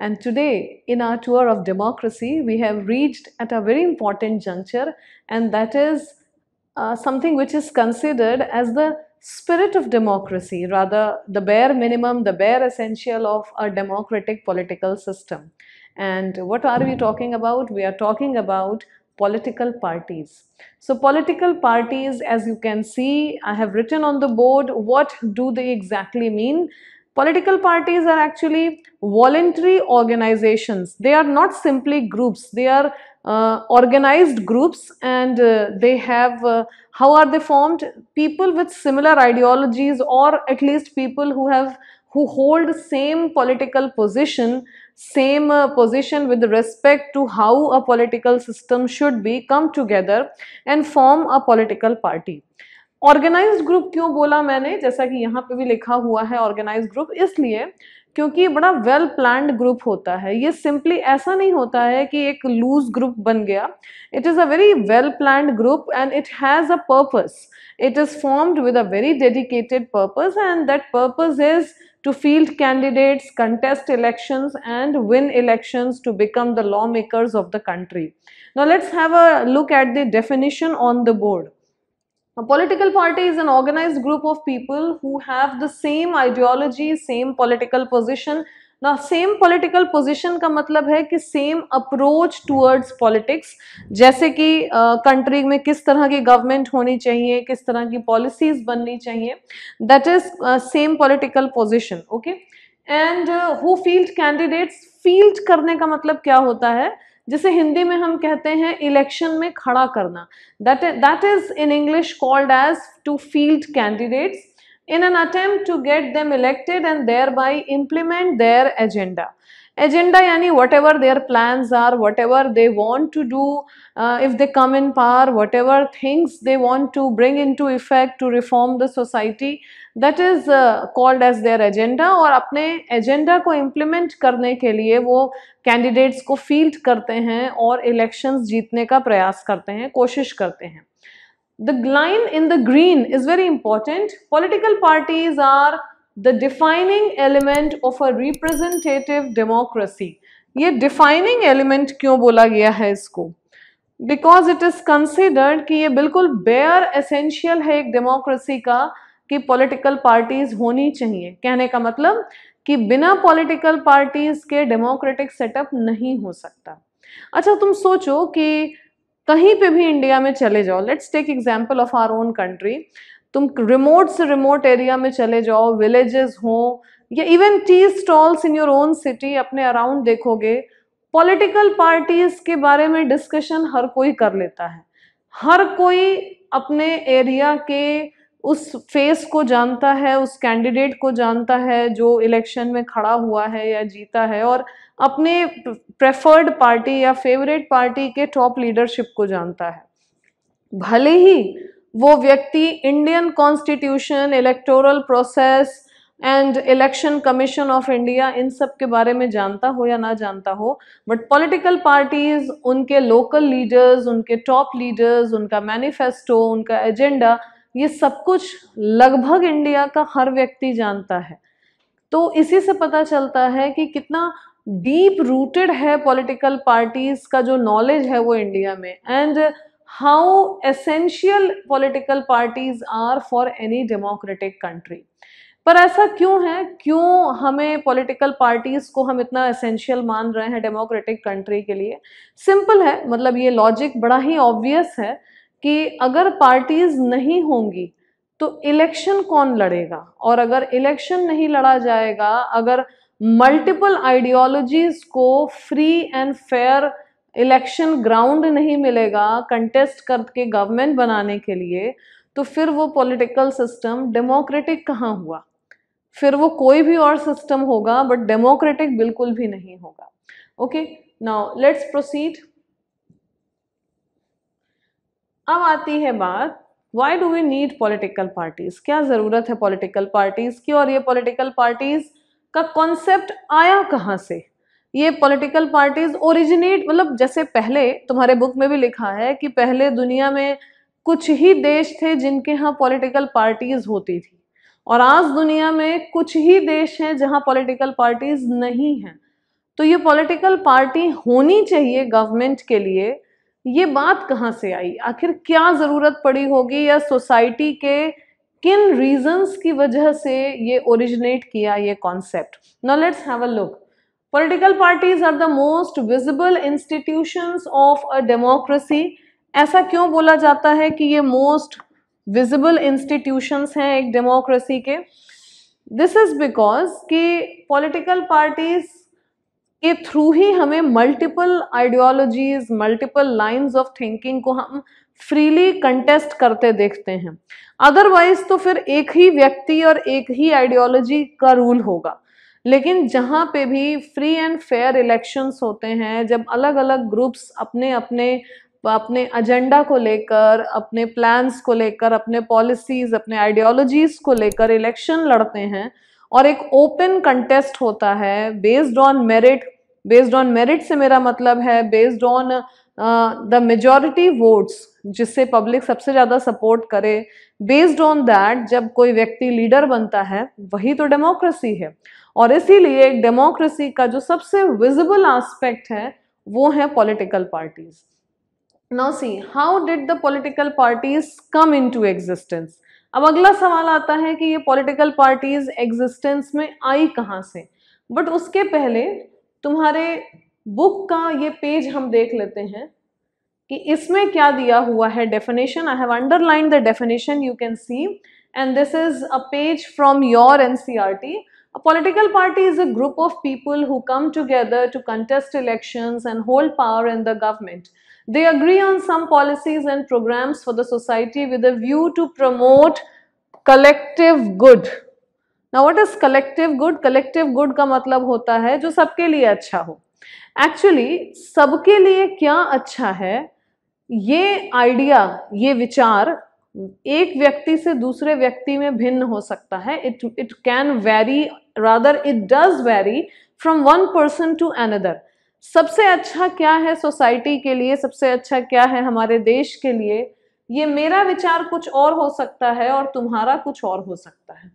And today in our tour of democracy, we have reached at a very important juncture and that is uh, something which is considered as the spirit of democracy, rather the bare minimum, the bare essential of a democratic political system. And what are we talking about? We are talking about political parties. So political parties, as you can see, I have written on the board, what do they exactly mean? Political parties are actually voluntary organizations. They are not simply groups. They are uh, organized groups and uh, they have, uh, how are they formed? People with similar ideologies or at least people who have who hold same political position, same uh, position with respect to how a political system should be come together and form a political party. Organised group क्यों बोला मैंने जैसा कि यहाँ पे भी लिखा हुआ है ऑर्गेनाइज ग्रुप इसलिए क्योंकि बड़ा वेल प्लान्ड ग्रुप होता है ये सिंपली ऐसा नहीं होता है कि एक लूज ग्रुप बन गया it is a very well planned group and it has a purpose it is formed with a very dedicated purpose and that purpose is field candidates contest contest and win win to become the law makers of the country now let's have a look at the definition on the board A political party is an organized group of people who have the same ideology, same political position. Now, same political position का मतलब है कि same approach towards politics, जैसे कि country uh, में किस तरह की गवर्नमेंट होनी चाहिए किस तरह की पॉलिसीज बननी चाहिए that is same political position okay and who field candidates field करने का मतलब क्या होता है जिसे हिंदी में हम कहते हैं इलेक्शन में खड़ा करना that that is in English called as to field candidates in an attempt to get them elected and thereby implement their agenda agenda यानी whatever their plan are whatever they want to do if they come in power whatever things they want to bring into effect to reform the society that is called as their agenda और अपने agenda को implement करने के लिए वो candidates को field करते हैं और इलेक्शंस जीतने का प्रयास करते हैं कोशिश करते हैं the line in the green is very important political parties are the defining element of a representative democracy ये डिफाइनिंग एलिमेंट क्यों बोला गया है इसको बिकॉज इट इज़ कंसिडर्ड कि ये बिल्कुल बेयर एसेंशियल है एक डेमोक्रेसी का कि पॉलिटिकल पार्टीज़ होनी चाहिए कहने का मतलब कि बिना पॉलिटिकल पार्टीज़ के डेमोक्रेटिक सेटअप नहीं हो सकता अच्छा तुम सोचो कि कहीं पे भी इंडिया में चले जाओ let's take example of our own country तुम रिमोट से रिमोट एरिया में चले जाओ विलेजेस हो या even tea stalls in your own city अपने अराउंड देखोगे पॉलिटिकल पार्टीज़ के बारे में डिस्कशन हर कोई कर लेता है हर कोई अपने एरिया के उस फेस को जानता है उस कैंडिडेट को जानता है जो इलेक्शन में खड़ा हुआ है या जीता है और अपने प्रेफर्ड पार्टी या फेवरेट पार्टी के टॉप लीडरशिप को जानता है भले ही वो व्यक्ति Indian constitution electoral process and election commission of India इन सब के बारे में जानता हो या ना जानता हो बट पॉलिटिकल पार्टीज उनके लोकल लीडर्स उनके टॉप लीडर्स उनका मैनिफेस्टो उनका एजेंडा ये सब कुछ लगभग इंडिया का हर व्यक्ति जानता है तो इसी से पता चलता है कि कितना डीप रूटेड है पॉलिटिकल पार्टीज़ का जो नॉलेज है वो इंडिया में and how essential political parties are for any democratic country पर ऐसा क्यों है क्यों हमें पॉलिटिकल पार्टीज़ को हम इतना एसेंशियल मान रहे हैं डेमोक्रेटिक कंट्री के लिए सिंपल है मतलब ये लॉजिक बड़ा ही ऑब्वियस है कि अगर पार्टीज नहीं होंगी तो इलेक्शन कौन लड़ेगा और अगर इलेक्शन नहीं लड़ा जाएगा अगर मल्टीपल आइडियोलॉजीज को free and fair election ground नहीं मिलेगा कंटेस्ट करके गवर्नमेंट बनाने के लिए तो फिर वो पॉलिटिकल सिस्टम डेमोक्रेटिक कहाँ हुआ फिर वो कोई भी और सिस्टम होगा बट डेमोक्रेटिक बिल्कुल भी नहीं होगा ओके नाउ लेट्स प्रोसीड अब आती है बात why do we need political parties क्या ज़रूरत है पॉलिटिकल पार्टीज की और ये पॉलिटिकल पार्टीज का कॉन्सेप्ट आया कहाँ से ये पॉलिटिकल पार्टीज ओरिजिनेट मतलब जैसे पहले तुम्हारे बुक में भी लिखा है कि पहले दुनिया में कुछ ही देश थे जिनके यहाँ पॉलिटिकल पार्टीज होती थी और आज दुनिया में कुछ ही देश हैं जहाँ पॉलिटिकल पार्टीज नहीं हैं तो ये पॉलिटिकल पार्टी होनी चाहिए गवर्नमेंट के लिए ये बात कहाँ से आई आखिर क्या ज़रूरत पड़ी होगी या सोसाइटी के किन रीजंस की वजह से ये ओरिजिनेट किया ये concept now let's have a look political parties are the most visible institutions of a democracy ऐसा क्यों बोला जाता है कि ये मोस्ट विजिबल इंस्टीट्यूशंस हैं एक डेमोक्रेसी के दिस इज़ बिकॉज कि पॉलिटिकल पार्टीज के थ्रू ही हमें multiple ideologies multiple lines of thinking को हम फ्रीली कंटेस्ट करते देखते हैं अदरवाइज तो फिर एक ही व्यक्ति और एक ही आइडियोलॉजी का रूल होगा लेकिन जहाँ पे भी फ्री एंड फेयर इलेक्शंस होते हैं जब अलग अलग ग्रुप्स अपने अपने अपने एजेंडा को लेकर अपने प्लान्स को लेकर अपने पॉलिसीज अपने आइडियोलॉजीज को लेकर इलेक्शन लड़ते हैं और एक ओपन कंटेस्ट होता है based on merit based on merit से मेरा मतलब है based on the majority votes जिससे पब्लिक सबसे ज़्यादा सपोर्ट करे बेस्ड ऑन दैट जब कोई व्यक्ति लीडर बनता है वही तो डेमोक्रेसी है और इसीलिए एक डेमोक्रेसी का जो सबसे विजिबल आस्पेक्ट है वो है political parties now see how did the political parties come into existence अब अगला सवाल आता है कि ये पॉलिटिकल पार्टीज एग्जिस्टेंस में आई कहाँ से बट उसके पहले तुम्हारे बुक का ये पेज हम देख लेते हैं कि इसमें क्या दिया हुआ है definition I have underline the definition you can see and this is a page from your N C R T A political party is a group of people who come together to contest elections and hold power in the government. They agree on some policies and programs for the society with a view to promote collective good. Now what is collective good? Collective good ka matlab hota hai jo sabke liye acha ho actually sabke liye kya acha hai ye idea ye vichar एक व्यक्ति से दूसरे व्यक्ति में भिन्न हो सकता है it it can vary rather it does vary from one person to another सबसे अच्छा क्या है सोसाइटी के लिए सबसे अच्छा क्या है हमारे देश के लिए ये मेरा विचार कुछ और हो सकता है और तुम्हारा कुछ और हो सकता है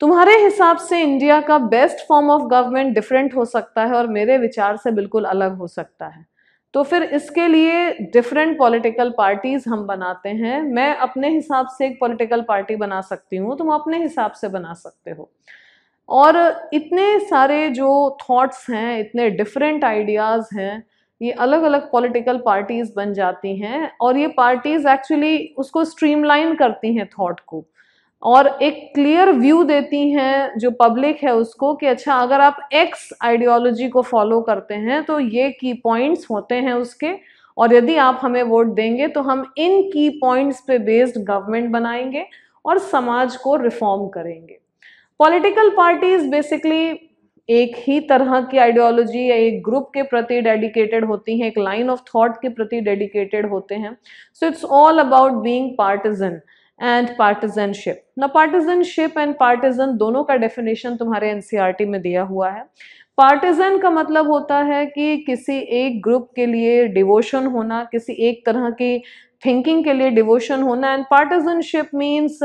तुम्हारे हिसाब से इंडिया का best form of government different हो सकता है और मेरे विचार से बिल्कुल अलग हो सकता है तो फिर इसके लिए डिफरेंट पॉलिटिकल पार्टीज़ हम बनाते हैं मैं अपने हिसाब से एक पॉलिटिकल पार्टी बना सकती हूँ तुम अपने हिसाब से बना सकते हो और इतने सारे जो थॉट्स हैं इतने डिफरेंट आइडियाज़ हैं ये अलग अलग पॉलिटिकल पार्टीज़ बन जाती हैं और ये पार्टीज़ एक्चुअली उसको स्ट्रीमलाइन करती हैं थॉट को और एक क्लियर व्यू देती हैं जो पब्लिक है उसको कि अच्छा अगर आप एक्स आइडियोलॉजी को फॉलो करते हैं तो ये की पॉइंट्स होते हैं उसके और यदि आप हमें वोट देंगे तो हम इन की पॉइंट्स पे बेस्ड गवर्नमेंट बनाएंगे और समाज को रिफॉर्म करेंगे पॉलिटिकल पार्टीज बेसिकली एक ही तरह की आइडियोलॉजी या एक ग्रुप के प्रति डेडिकेटेड होती हैं एक लाइन ऑफ थॉट के प्रति डेडिकेटेड होते हैं so it's all about being partisan and partisanship ना पार्टिजनशिप एंड पार्टिजन दोनों का डेफिनेशन तुम्हारे टी e में दिया हुआ है पार्टिजन का मतलब होता है कि किसी एक ग्रुप के लिए डिवोशन होना किसी एक तरह की थिंकिंग के लिए डिवोशन होना and partisanship means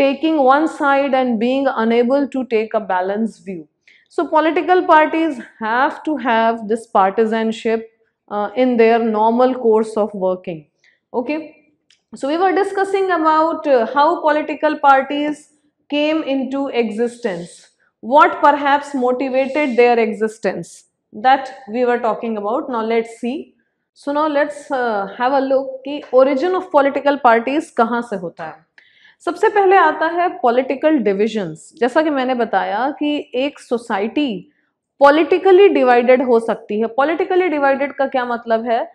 taking one side and being unable to take a balanced view. So political parties have to have this partisanship uh, in their normal course of working. Okay. So we were discussing about uh, how political parties came into existence, what perhaps motivated their existence that we were talking about. Now let's see. So now let's uh, have a look The origin of political parties कहाँ से होता है सबसे पहले आता है political divisions जैसा कि मैंने बताया कि एक सोसाइटी पॉलिटिकली डिवाइडेड हो सकती है पॉलिटिकली डिवाइडेड का क्या मतलब है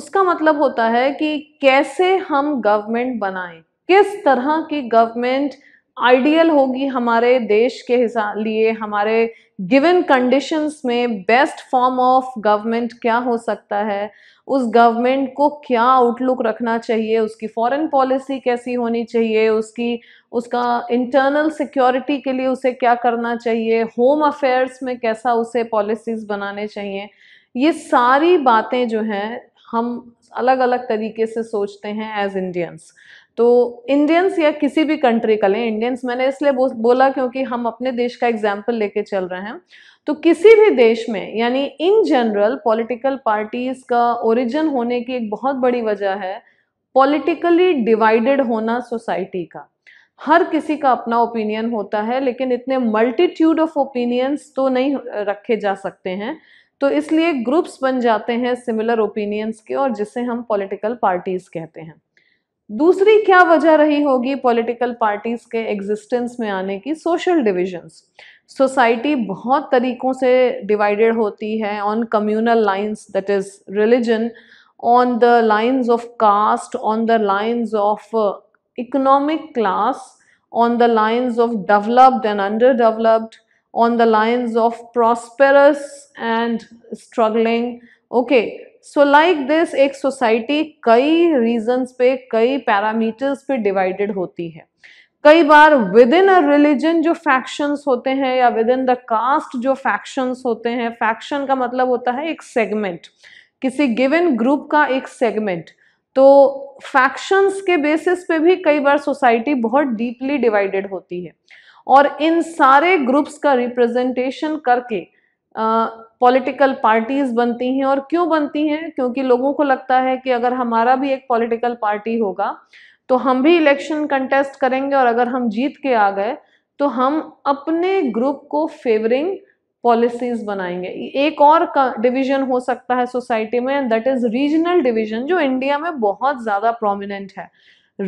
उसका मतलब होता है कि कैसे हम गवर्नमेंट बनाएं किस तरह की गवर्नमेंट आइडियल होगी हमारे देश के हिसाब लिए हमारे गिवन कंडीशंस में बेस्ट फॉर्म ऑफ गवर्नमेंट क्या हो सकता है उस गवर्नमेंट को क्या आउटलुक रखना चाहिए उसकी फॉरेन पॉलिसी कैसी होनी चाहिए उसकी उसका इंटरनल सिक्योरिटी के लिए उसे क्या करना चाहिए होम अफेयर्स में कैसा उसे पॉलिसीज़ बनाने चाहिए ये सारी बातें जो हैं हम अलग अलग तरीके से सोचते हैं एज इंडियंस तो इंडियंस या किसी भी कंट्री का लें इंडियंस मैंने इसलिए बोला क्योंकि हम अपने देश का एग्जाम्पल लेके चल रहे हैं तो किसी भी देश में यानी इन जनरल पॉलिटिकल पार्टीज का ओरिजिन होने की एक बहुत बड़ी वजह है पॉलिटिकली डिवाइडेड होना सोसाइटी का हर किसी का अपना ओपिनियन होता है लेकिन इतने मल्टीट्यूड ऑफ ओपिनियंस तो नहीं रखे जा सकते हैं तो इसलिए ग्रुप्स बन जाते हैं सिमिलर ओपिनियंस के और जिसे हम पॉलिटिकल पार्टीज कहते हैं दूसरी क्या वजह रही होगी पॉलिटिकल पार्टीज के एग्जिस्टेंस में आने की सोशल डिविजन्स सोसाइटी बहुत तरीकों से डिवाइडेड होती है on communal lines that is religion on the lines of caste on the lines of economic class on the lines of developed and under developed on the lines of prosperous and struggling okay so like this एक society कई reasons पे कई parameters पे divided होती है कई बार within a religion जो फैक्शंस होते हैं या विद इन द कास्ट जो फैक्शंस होते हैं फैक्शन का मतलब होता है एक सेगमेंट किसी गिवन ग्रुप का एक सेगमेंट तो फैक्शंस के बेसिस पे भी कई बार सोसाइटी बहुत डीपली डिवाइडेड होती है और इन सारे ग्रुप्स का रिप्रेजेंटेशन करके पॉलिटिकल uh, पार्टीज बनती हैं और क्यों बनती हैं क्योंकि लोगों को लगता है कि अगर हमारा भी एक पॉलिटिकल पार्टी होगा तो हम भी इलेक्शन कंटेस्ट करेंगे और अगर हम जीत के आ गए तो हम अपने ग्रुप को फेवरिंग पॉलिसीज बनाएंगे एक और डिवीजन हो सकता है सोसाइटी में and that is regional division जो इंडिया में बहुत ज़्यादा प्रोमिनेंट है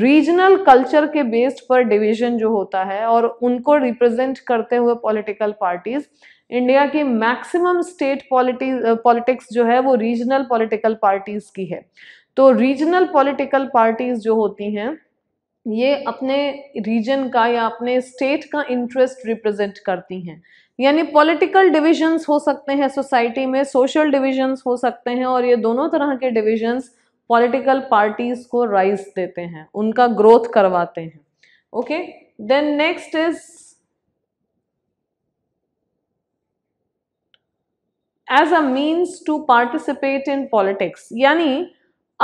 रीजनल कल्चर के बेस्ड पर डिवीजन जो होता है और उनको रिप्रेजेंट करते हुए पॉलिटिकल पार्टीज इंडिया की मैक्सिमम स्टेट पॉलिटिक्स जो है वो रीजनल पॉलिटिकल पार्टीज की है तो रीजनल पॉलिटिकल पार्टीज़ जो होती हैं ये अपने रीजन का या अपने स्टेट का इंटरेस्ट रिप्रेजेंट करती हैं यानी पॉलिटिकल डिविजन्स हो सकते हैं सोसाइटी में सोशल डिविजन्स हो सकते हैं और ये दोनों तरह के डिविजन्स पॉलिटिकल पार्टीज़ को राइज देते हैं उनका ग्रोथ करवाते हैं okay then next is as a means to participate in politics यानी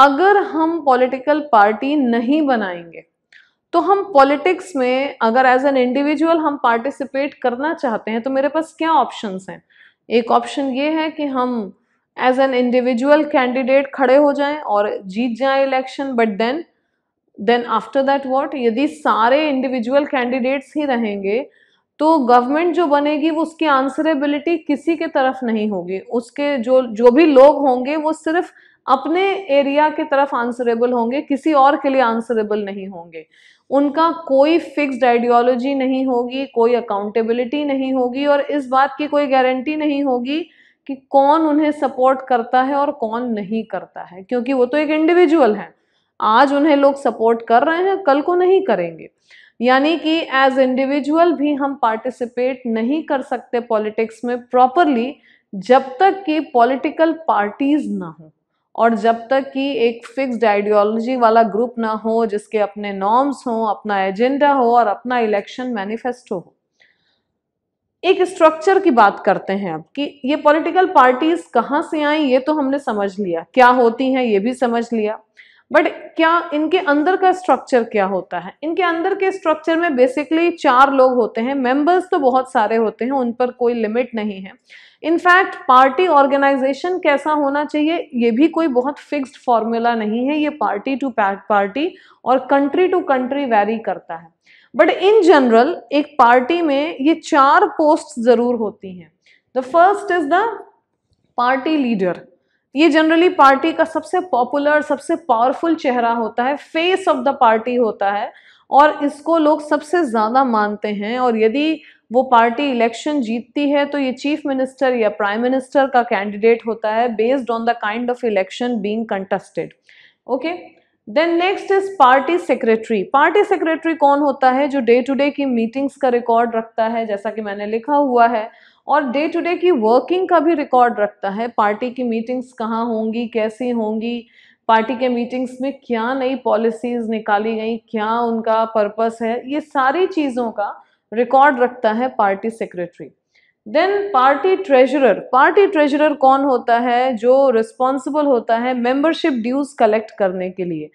अगर हम पॉलिटिकल पार्टी नहीं बनाएंगे तो हम पॉलिटिक्स में अगर एज एन इंडिविजुअल हम पार्टिसिपेट करना चाहते हैं तो मेरे पास क्या ऑप्शंस हैं एक ऑप्शन ये है कि हम एज एन इंडिविजुअल कैंडिडेट खड़े हो जाएं और जीत जाएं election but then then after that what यदि सारे इंडिविजुअल कैंडिडेट्स ही रहेंगे तो गवर्नमेंट जो बनेगी वो उसकी आंसरेबिलिटी किसी के तरफ नहीं होगी उसके जो जो भी लोग होंगे वो सिर्फ अपने एरिया की तरफ आंसरेबल होंगे किसी और के लिए आंसरेबल नहीं होंगे उनका कोई फिक्स्ड आइडियोलॉजी नहीं होगी कोई अकाउंटेबिलिटी नहीं होगी और इस बात की कोई गारंटी नहीं होगी कि कौन उन्हें सपोर्ट करता है और कौन नहीं करता है क्योंकि वो तो एक इंडिविजुअल है आज उन्हें लोग सपोर्ट कर रहे हैं कल को नहीं करेंगे यानी कि एज इंडिविजुअल भी हम पार्टिसिपेट नहीं कर सकते पॉलिटिक्स में प्रॉपरली जब तक कि पॉलिटिकल पार्टीज ना हों और जब तक कि एक फिक्स्ड आइडियोलॉजी वाला ग्रुप ना हो जिसके अपने नॉर्म्स हो अपना एजेंडा हो और अपना इलेक्शन मैनिफेस्टो हो एक स्ट्रक्चर की बात करते हैं अब कि ये पॉलिटिकल पार्टीज कहाँ से आई ये तो हमने समझ लिया क्या होती हैं ये भी समझ लिया बट क्या इनके अंदर का स्ट्रक्चर क्या होता है इनके अंदर के स्ट्रक्चर में बेसिकली चार लोग होते हैं मेंबर्स तो बहुत सारे होते हैं उन पर कोई लिमिट नहीं है इनफैक्ट पार्टी ऑर्गेनाइजेशन कैसा होना चाहिए ये भी कोई बहुत फिक्स्ड फॉर्मूला नहीं है ये पार्टी टू पार्टी और कंट्री टू कंट्री वेरी करता है बट इन जनरल एक पार्टी में ये चार पोस्ट ज़रूर होती हैं the first is the party leader ये जनरली पार्टी का सबसे पॉपुलर सबसे पावरफुल चेहरा होता है फेस ऑफ द पार्टी होता है और इसको लोग सबसे ज़्यादा मानते हैं और यदि वो पार्टी इलेक्शन जीतती है तो ये चीफ मिनिस्टर या प्राइम मिनिस्टर का कैंडिडेट होता है based on the kind of election being contested okay then next is party secretary party secretary कौन होता है जो डे टू डे की मीटिंग्स का रिकॉर्ड रखता है जैसा कि मैंने लिखा हुआ है और डे टू डे की वर्किंग का भी रिकॉर्ड रखता है पार्टी की मीटिंग्स कहाँ होंगी कैसी होंगी पार्टी के मीटिंग्स में क्या नई पॉलिसीज निकाली गई क्या उनका पर्पस है ये सारी चीज़ों का रिकॉर्ड रखता है party secretary then party treasurer party treasurer कौन होता है जो रिस्पॉन्सिबल होता है मेंबरशिप ड्यूज कलेक्ट करने के लिए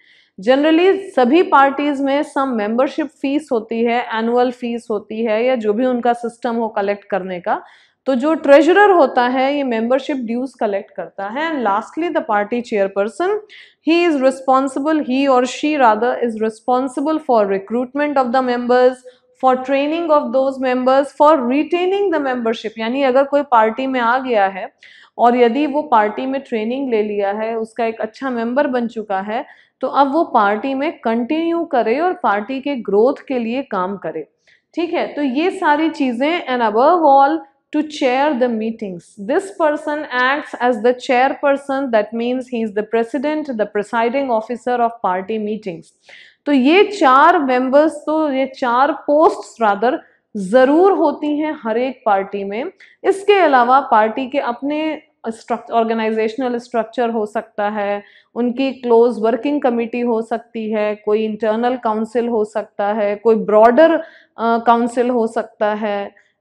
जनरली सभी पार्टीज़ में सम मेंबरशिप फीस होती है एनुअल फीस होती है या जो भी उनका सिस्टम हो कलेक्ट करने का तो जो ट्रेजरर होता है ये मेंबरशिप ड्यूज कलेक्ट करता है and lastly the party chairperson he is responsible he और शी राधा is responsible for recruitment of the members for training of those members for retaining the membership यानी अगर कोई पार्टी में आ गया है और यदि वो पार्टी में ट्रेनिंग ले लिया है उसका एक अच्छा मेंबर बन चुका है तो अब वो पार्टी में कंटिन्यू करे और पार्टी के ग्रोथ के लिए काम करे ठीक है तो ये सारी चीज़ें and above all to chair the meetings. This person acts as the chairperson, that means he is the president, the presiding officer of party meetings. तो ये चार मेंबर्स तो ये चार पोस्ट्स रादर ज़रूर होती हैं हर एक पार्टी में इसके अलावा पार्टी के अपने ऑर्गेनाइजेशनल स्ट्रक्चर हो सकता है उनकी क्लोज वर्किंग कमिटी हो सकती है कोई इंटरनल काउंसिल हो सकता है कोई ब्रॉडर काउंसिल uh, हो सकता है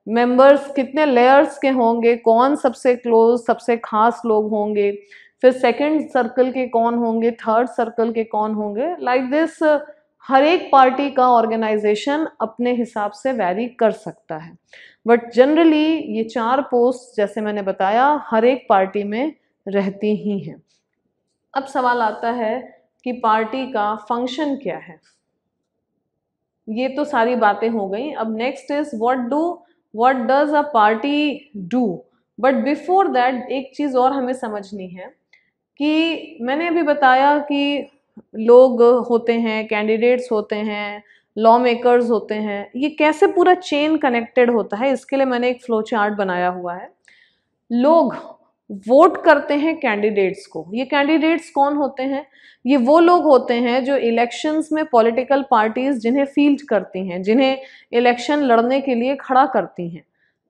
मेंबर्स कितने लेयर्स के होंगे कौन सबसे क्लोज सबसे खास लोग होंगे फिर सेकंड सर्कल के कौन होंगे थर्ड सर्कल के कौन होंगे लाइक दिस हर एक पार्टी का ऑर्गेनाइजेशन अपने हिसाब से वैरी कर सकता है बट जनरली ये चार पोस्ट जैसे मैंने बताया हर एक पार्टी में रहती ही हैं अब सवाल आता है कि पार्टी का फंक्शन क्या है ये तो सारी बातें हो गई अब next is what do what does a party do but before that एक चीज़ और हमें समझनी है कि मैंने अभी बताया कि लोग होते हैं कैंडिडेट्स होते हैं लॉ मेकर्स होते हैं ये कैसे पूरा चेन कनेक्टेड होता है इसके लिए मैंने एक फ्लो चार्ट बनाया हुआ है लोग वोट करते हैं कैंडिडेट्स को ये कैंडिडेट्स कौन होते हैं ये वो लोग होते हैं जो इलेक्शंस में पॉलिटिकल पार्टीज जिन्हें फील्ड करती हैं जिन्हें इलेक्शन लड़ने के लिए खड़ा करती हैं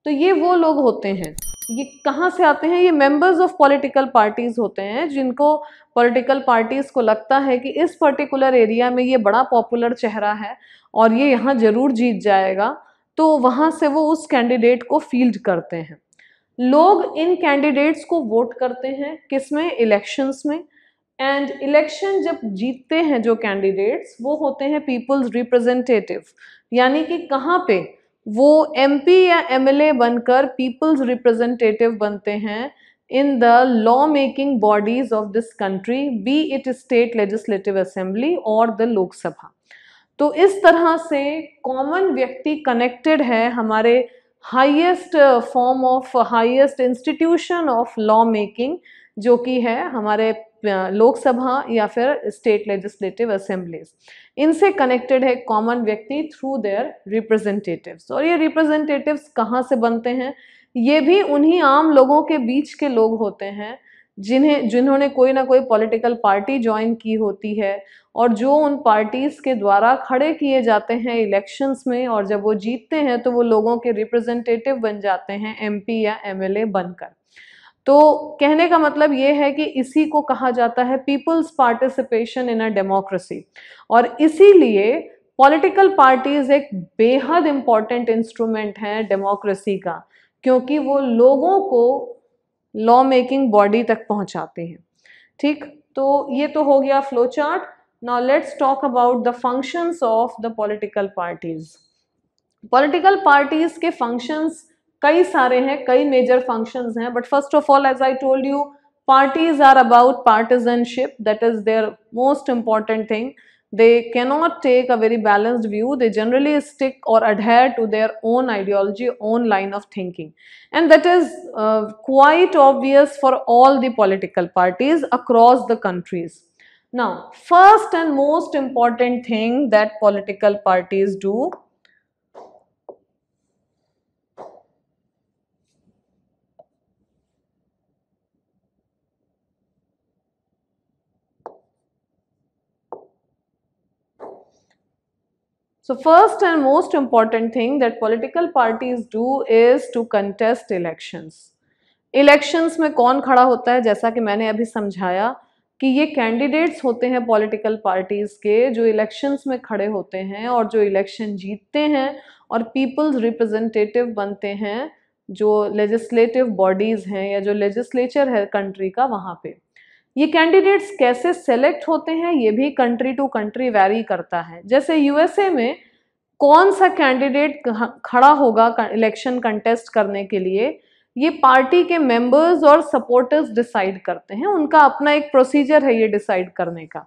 तो ये वो लोग होते हैं ये कहाँ से आते हैं ये मेंबर्स ऑफ पॉलिटिकल पार्टीज़ होते हैं जिनको पॉलिटिकल पार्टीज़ को लगता है कि इस पर्टिकुलर एरिया में ये बड़ा पॉपुलर चेहरा है और ये यहाँ ज़रूर जीत जाएगा तो वहाँ से वो उस कैंडिडेट को फील्ड करते हैं लोग इन कैंडिडेट्स को वोट करते हैं किस में इलेक्शंस में एंड इलेक्शन जब जीतते हैं जो कैंडिडेट्स वो होते हैं पीपल्स रिप्रेजेंटेटिव यानी कि कहाँ पे वो एमपी या एमएलए बनकर पीपल्स रिप्रेजेंटेटिव बनते हैं in the law making bodies of this country be it state legislative assembly और द लोकसभा तो इस तरह से कॉमन व्यक्ति कनेक्टेड है हमारे highest form of highest institution of law making जो कि है हमारे uh, लोकसभा या फिर स्टेट लेजिस्लेटिव असेंबलीज इनसे कनेक्टेड है कॉमन व्यक्ति थ्रू देयर रिप्रेजेंटेटिव्स और ये रिप्रेजेंटेटिव्स कहाँ से बनते हैं ये भी उन्हीं आम लोगों के बीच के लोग होते हैं जिन्हें जिन्होंने कोई ना कोई पॉलिटिकल पार्टी ज्वाइन की होती है और जो उन पार्टीज़ के द्वारा खड़े किए जाते हैं इलेक्शंस में और जब वो जीतते हैं तो वो लोगों के रिप्रेजेंटेटिव बन जाते हैं एमपी या एमएलए बनकर तो कहने का मतलब ये है कि इसी को कहा जाता है people's participation in a democracy और इसीलिए पॉलिटिकल पार्टीज़ एक बेहद इम्पॉर्टेंट इंस्ट्रूमेंट हैं डेमोक्रेसी का क्योंकि वो लोगों को लॉ मेकिंग बॉडी तक पहुंचाते हैं ठीक तो ये तो हो गया flow chart now let's talk about the functions of the political parties political parties के फंक्शंस कई सारे हैं कई मेजर फंक्शंस हैं but first of all as I told you parties are about partisanship that is their most important thing They cannot take a very balanced view. They generally stick or adhere to their own ideology, own line of thinking. And that is uh, quite obvious for all the political parties across the countries. Now, first and most important thing that political parties do So first and most important thing that political parties do is to contest elections. Elections में कौन खड़ा होता है जैसा कि मैंने अभी समझाया कि ये कैंडिडेट्स होते हैं पॉलिटिकल पार्टीज़ के जो इलेक्शंस में खड़े होते हैं और जो इलेक्शन जीतते हैं और पीपल्स रिप्रेजेंटेटिव बनते हैं जो लेजिस्लेटिव बॉडीज़ हैं या जो लेजिस्लेचर है कंट्री का वहाँ पे ये कैंडिडेट्स कैसे सेलेक्ट होते हैं ये भी कंट्री टू कंट्री वेरी करता है जैसे यूएसए में कौन सा कैंडिडेट खड़ा होगा इलेक्शन कंटेस्ट करने के लिए ये पार्टी के मेंबर्स और सपोर्टर्स डिसाइड करते हैं उनका अपना एक प्रोसीजर है ये डिसाइड करने का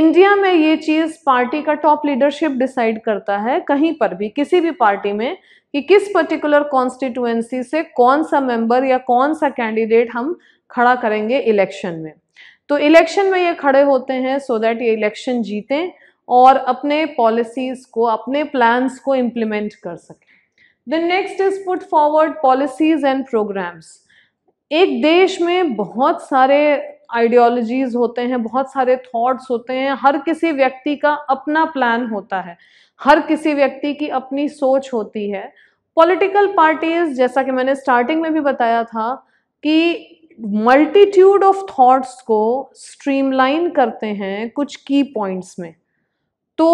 इंडिया में ये चीज़ पार्टी का टॉप लीडरशिप डिसाइड करता है कहीं पर भी किसी भी पार्टी में कि किस पर्टिकुलर कॉन्स्टिट्यूएंसी से कौन सा मेंबर या कौन सा कैंडिडेट हम खड़ा करेंगे इलेक्शन में तो इलेक्शन में ये खड़े होते हैं सो so दैट ये इलेक्शन जीतें और अपने पॉलिसीज़ को अपने प्लान्स को इम्प्लीमेंट कर सकें the next is put forward policies and programmes एक देश में बहुत सारे आइडियोलॉजीज़ होते हैं बहुत सारे थॉट्स होते हैं हर किसी व्यक्ति का अपना प्लान होता है हर किसी व्यक्ति की अपनी सोच होती है पॉलिटिकल पार्टीज़ जैसा कि मैंने स्टार्टिंग में भी बताया था कि मल्टीट्यूड ऑफ थॉट्स को स्ट्रीमलाइन करते हैं कुछ की पॉइंट्स में तो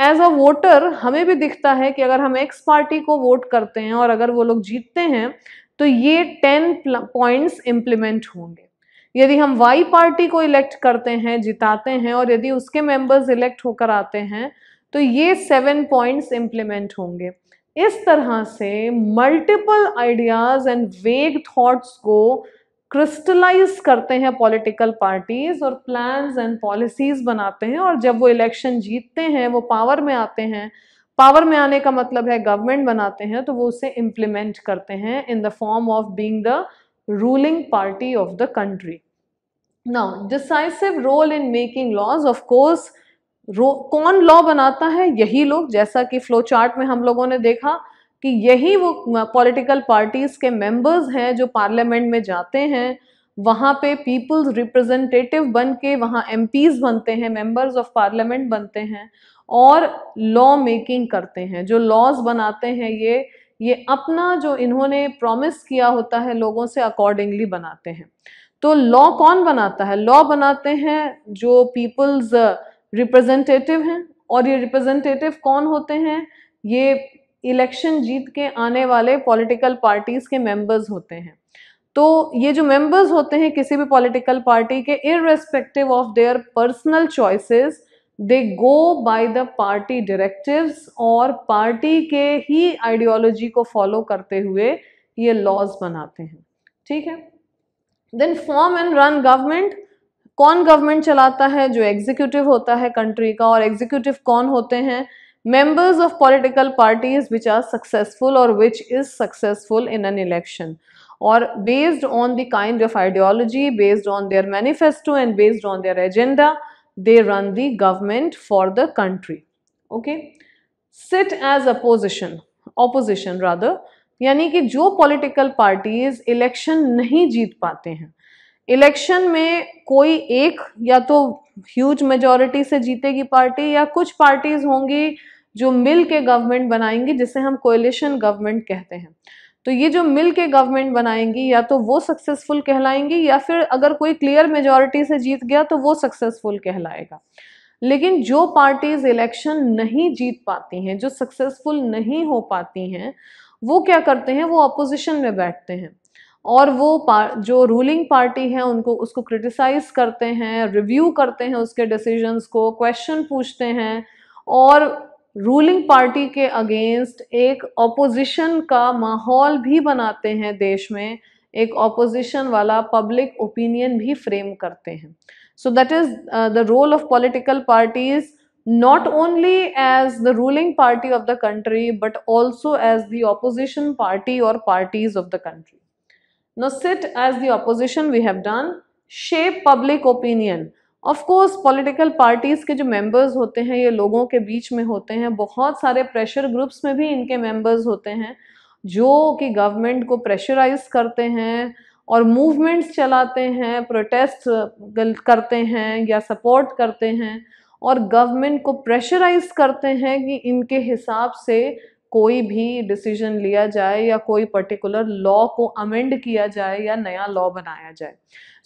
एज अ वोटर हमें भी दिखता है कि अगर हम एक्स पार्टी को वोट करते हैं और अगर वो लोग जीतते हैं तो ये टेन पॉइंट्स इम्प्लीमेंट होंगे यदि हम वाई पार्टी को इलेक्ट करते हैं जिताते हैं और यदि उसके मेंबर्स इलेक्ट होकर आते हैं तो ये सेवन पॉइंट्स इम्प्लीमेंट होंगे इस तरह से multiple ideas and vague thoughts को क्रिस्टलाइज करते हैं पॉलिटिकल पार्टीज और प्लान्स एंड पॉलिसीज बनाते हैं और जब वो इलेक्शन जीतते हैं वो पावर में आते हैं पावर में आने का मतलब है गवर्नमेंट बनाते हैं तो वो उसे इम्प्लीमेंट करते हैं in the form of being the ruling party of the country now decisive role in making laws of course कौन लॉ बनाता है यही लोग जैसा कि फ्लो चार्ट में हम लोगों ने देखा कि यही वो पॉलिटिकल पार्टीज़ के मेंबर्स हैं जो पार्लियामेंट में जाते हैं वहाँ पे पीपल्स रिप्रेजेंटेटिव बन के वहाँ एम बनते हैं मेंबर्स ऑफ पार्लियामेंट बनते हैं और लॉ मेकिंग करते हैं जो लॉज बनाते हैं ये ये अपना जो इन्होंने प्रॉमिस किया होता है लोगों से अकॉर्डिंगली बनाते हैं तो लॉ कौन बनाता है लॉ बनाते हैं जो पीपल्स रिप्रेजेंटेटिव हैं और ये रिप्रेजेंटेटिव कौन होते हैं ये इलेक्शन जीत के आने वाले पॉलिटिकल पार्टीज़ के मेंबर्स होते हैं तो ये जो मेंबर्स होते हैं किसी भी पॉलिटिकल पार्टी के irrespective of their personal choices they go by the party directives और पार्टी के ही आइडियोलॉजी को फॉलो करते हुए ये लॉज बनाते हैं ठीक है then form and run government कौन गवर्नमेंट चलाता है जो एग्जीक्यूटिव होता है कंट्री का और एग्जीक्यूटिव कौन होते हैं members of political parties which are successful or which is successful in an election or based on the kind of ideology based on their manifesto and based on their agenda they run the government for the country okay sit as opposition opposition rather यानी कि जो political parties election नहीं जीत पाते हैं election में कोई एक या तो ह्यूज मेजोरिटी से जीतेगी पार्टी या कुछ पार्टीज होंगी जो मिल के गवर्नमेंट बनाएंगी जिसे हम कोलिशन गवर्नमेंट कहते हैं तो ये जो मिल के गवर्नमेंट बनाएंगी या तो वो सक्सेसफुल कहलाएंगी या फिर अगर कोई क्लियर मेजोरिटी से जीत गया तो वो सक्सेसफुल कहलाएगा लेकिन जो पार्टीज इलेक्शन नहीं जीत पाती हैं जो सक्सेसफुल नहीं हो पाती हैं वो क्या करते हैं वो अपोजिशन में बैठते हैं और वो जो रूलिंग पार्टी है उनको उसको क्रिटिसाइज़ करते हैं रिव्यू करते हैं उसके डिसीजंस को क्वेश्चन पूछते हैं और रूलिंग पार्टी के अगेंस्ट एक ऑपोजिशन का माहौल भी बनाते हैं देश में एक ऑपोजिशन वाला पब्लिक ओपिनियन भी फ्रेम करते हैं so that is the role of political parties not only as the ruling party of the country but also as the opposition party और parties of the country Now sit as the opposition we have done. Shape public opinion. Of course political parties के जो members होते हैं ये लोगों के बीच में होते हैं बहुत सारे प्रेशर ग्रुप्स में भी इनके मेंबर्स होते हैं जो कि गवर्नमेंट को प्रेशराइज करते हैं और मूवमेंट्स चलाते हैं प्रोटेस्ट करते हैं या सपोर्ट करते हैं और गवर्नमेंट को प्रेशराइज करते हैं कि इनके हिसाब से कोई भी डिसीजन लिया जाए या कोई पर्टिकुलर लॉ को अमेंड किया जाए या नया लॉ बनाया जाए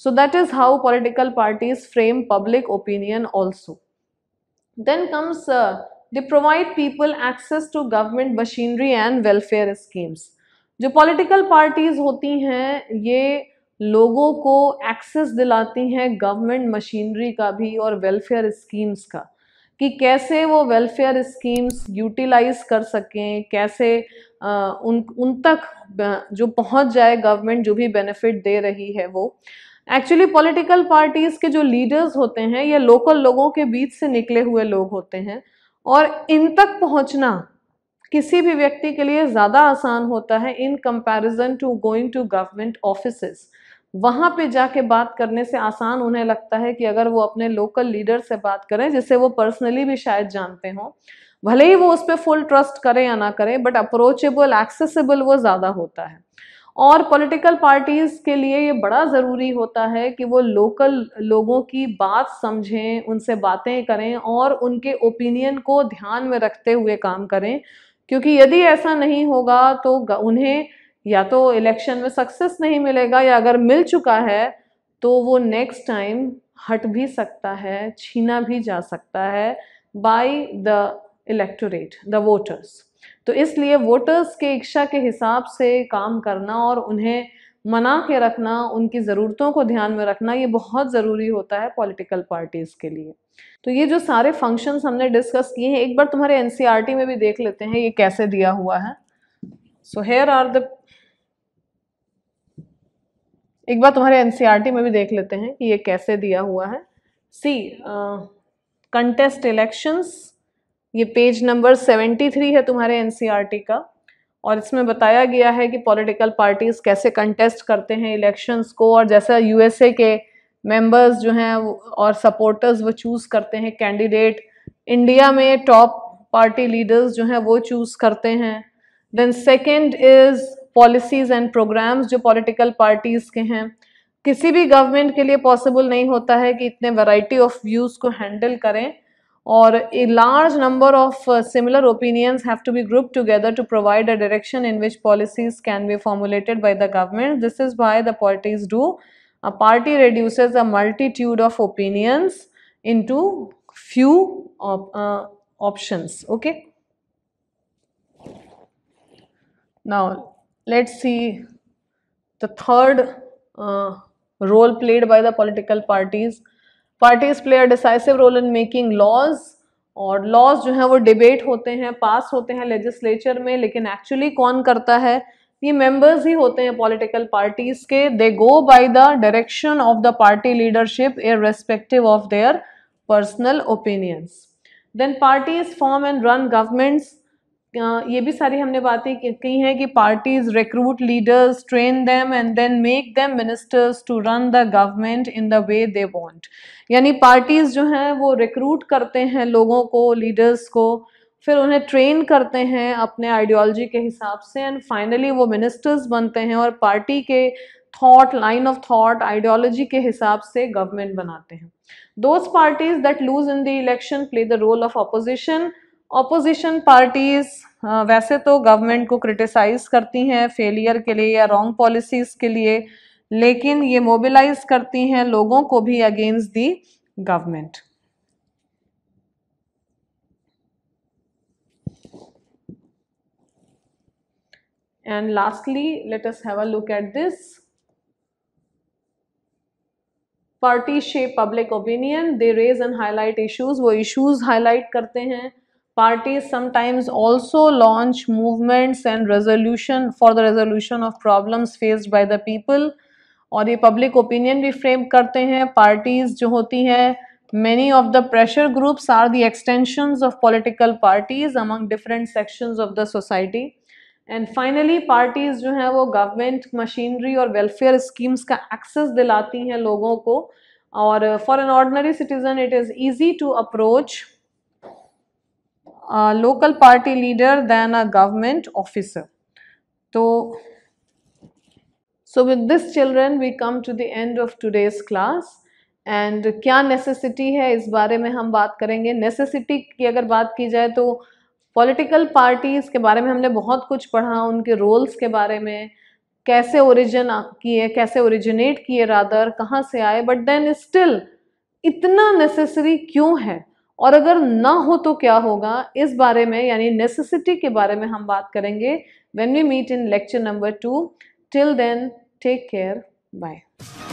so that is how political parties frame public opinion also then comes they provide people access to government machinery and welfare schemes जो पॉलिटिकल पार्टीज होती हैं ये लोगों को एक्सेस दिलाती हैं गवर्नमेंट मशीनरी का भी और वेलफेयर स्कीम्स का कि कैसे वो वेलफेयर स्कीम्स यूटिलाइज कर सकें कैसे उन उन तक जो पहुंच जाए गवर्नमेंट जो भी बेनिफिट दे रही है वो एक्चुअली पॉलिटिकल पार्टीज़ के जो लीडर्स होते हैं या लोकल लोगों के बीच से निकले हुए लोग होते हैं और इन तक पहुंचना किसी भी व्यक्ति के लिए ज़्यादा आसान होता है in comparison to going to government offices वहाँ पे जाके बात करने से आसान उन्हें लगता है कि अगर वो अपने लोकल लीडर से बात करें जिसे वो पर्सनली भी शायद जानते हों भले ही वो उस पर फुल ट्रस्ट करें या ना करें बट अप्रोचेबल एक्सेसिबल वो ज़्यादा होता है और पॉलिटिकल पार्टीज़ के लिए ये बड़ा ज़रूरी होता है कि वो लोकल लोगों की बात समझें उनसे बातें करें और उनके ओपिनियन को ध्यान में रखते हुए काम करें क्योंकि यदि ऐसा नहीं होगा तो उन्हें या तो इलेक्शन में सक्सेस नहीं मिलेगा या अगर मिल चुका है तो वो नेक्स्ट टाइम हट भी सकता है छीना भी जा सकता है by the electorate the voters तो इसलिए वोटर्स के इच्छा के हिसाब से काम करना और उन्हें मना के रखना उनकी ज़रूरतों को ध्यान में रखना ये बहुत ज़रूरी होता है पॉलिटिकल पार्टीज़ के लिए तो ये जो सारे फंक्शंस हमने डिस्कस किए हैं एक बार तुम्हारे एन e में भी देख लेते हैं ये कैसे दिया हुआ है सो हेयर आर द एक बार तुम्हारे एनसीईआरटी e में भी देख लेते हैं कि ये कैसे दिया हुआ है सी कंटेस्ट इलेक्शंस ये पेज नंबर 73 है तुम्हारे एनसीईआरटी e का और इसमें बताया गया है कि पॉलिटिकल पार्टीज़ कैसे कंटेस्ट करते हैं इलेक्शंस को और जैसा यूएसए के मेंबर्स जो हैं और सपोर्टर्स वो चूज़ करते हैं कैंडिडेट इंडिया में टॉप पार्टी लीडर्स जो हैं वो चूज़ करते हैं then second is policies and programmes जो पॉलिटिकल पार्टीज के हैं किसी भी गवर्नमेंट के लिए पॉसिबल नहीं होता है कि इतने वैरायटी ऑफ व्यूज़ को हैंडल करें और a large number of similar opinions have to be group together to provide a direction in which policies can be formulated by the government this is by the polities do a party reduces a multitude of opinions into few options okay now let's see the third uh, role played by the political parties parties play a decisive role in making laws और laws जो हैं वो debate होते हैं पास होते हैं legislature में लेकिन एक्चुअली कौन करता है ये मेंबर्स ही होते हैं पॉलिटिकल पार्टीज के they go by the direction of the party leadership irrespective of their personal opinions then parties form and run governments ये भी सारी हमने बातें की हैं कि parties recruit leaders train them and then make them ministers to run the government in the way they want यानी parties जो हैं वो रिक्रूट करते हैं लोगों को लीडर्स को फिर उन्हें ट्रेन करते हैं अपने आइडियोलॉजी के हिसाब से एंड फाइनली वो मिनिस्टर्स बनते हैं और पार्टी के thought line of thought ideology के हिसाब से गवर्नमेंट बनाते हैं those parties that lose in the election play the role of opposition opposition parties uh, वैसे तो गवर्नमेंट को क्रिटिसाइज करती हैं फेलियर के लिए या रॉन्ग पॉलिसीज के लिए लेकिन ये मोबिलाइज करती हैं लोगों को भी against the government and lastly let us have a look at this party shape public opinion they raise and highlight issues वो इशूज हाईलाइट करते हैं parties sometimes also launch movements and resolution for the resolution of problems faced by the people और ये public opinion भी frame करते हैं parties जो होती हैं many of the pressure groups are the extensions of political parties among different sections of the society and finally parties जो हैं वो गवर्नमेंट मशीनरी और वेलफेयर स्कीम्स का एक्सेस दिलाती हैं लोगों को और for an ordinary citizen it is easy to approach local party leader than a government officer तो so with this children we come to the end of today's class and क्या necessity है इस बारे में हम बात करेंगे नेसेसिटी की अगर बात की जाए तो पॉलिटिकल पार्टीज़ के बारे में हमने बहुत कुछ पढ़ा उनके रोल्स के बारे में कैसे ओरिजिन किए कैसे ओरिजिनेट किए रादर कहाँ से आए बट देन स्टिल इतना नेसेसरी क्यों है और अगर ना हो तो क्या होगा इस बारे में यानी नेसेसिटी के बारे में हम बात करेंगे when we meet in lecture number two till then take care bye